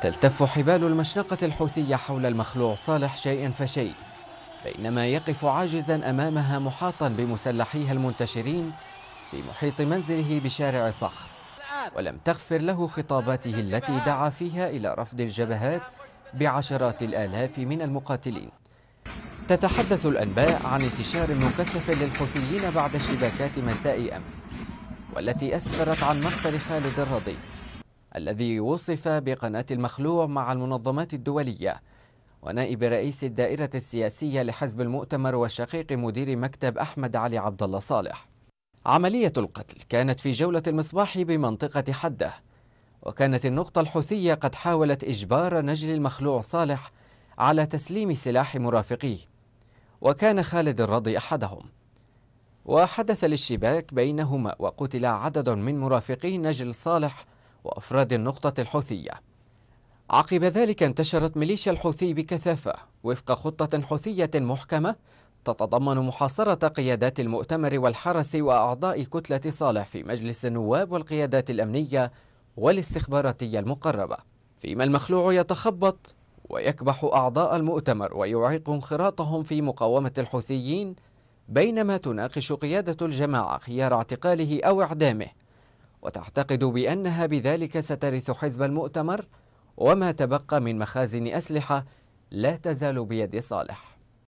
تلتف حبال المشنقة الحوثية حول المخلوع صالح شيء فشيء بينما يقف عاجزا أمامها محاطا بمسلحيها المنتشرين في محيط منزله بشارع صخر ولم تغفر له خطاباته التي دعا فيها إلى رفض الجبهات بعشرات الآلاف من المقاتلين تتحدث الأنباء عن انتشار مكثف للحوثيين بعد اشتباكات مساء أمس والتي أسفرت عن مقتل خالد الرضي الذي وصف بقناة المخلوع مع المنظمات الدولية ونائب رئيس الدائرة السياسية لحزب المؤتمر وشقيق مدير مكتب أحمد علي عبد الله صالح عملية القتل كانت في جولة المصباح بمنطقة حده وكانت النقطة الحوثية قد حاولت إجبار نجل المخلوع صالح على تسليم سلاح مرافقيه وكان خالد الرضي أحدهم وحدث الاشتباك بينهما وقتل عدد من مرافقي نجل صالح وأفراد النقطة الحوثية عقب ذلك انتشرت ميليشيا الحوثي بكثافة وفق خطة حوثية محكمة تتضمن محاصرة قيادات المؤتمر والحرس وأعضاء كتلة صالح في مجلس النواب والقيادات الأمنية والاستخباراتية المقربة فيما المخلوع يتخبط ويكبح أعضاء المؤتمر ويعيق انخراطهم في مقاومة الحوثيين بينما تناقش قيادة الجماعة خيار اعتقاله أو إعدامه وتعتقد بأنها بذلك سترث حزب المؤتمر وما تبقى من مخازن أسلحة لا تزال بيد صالح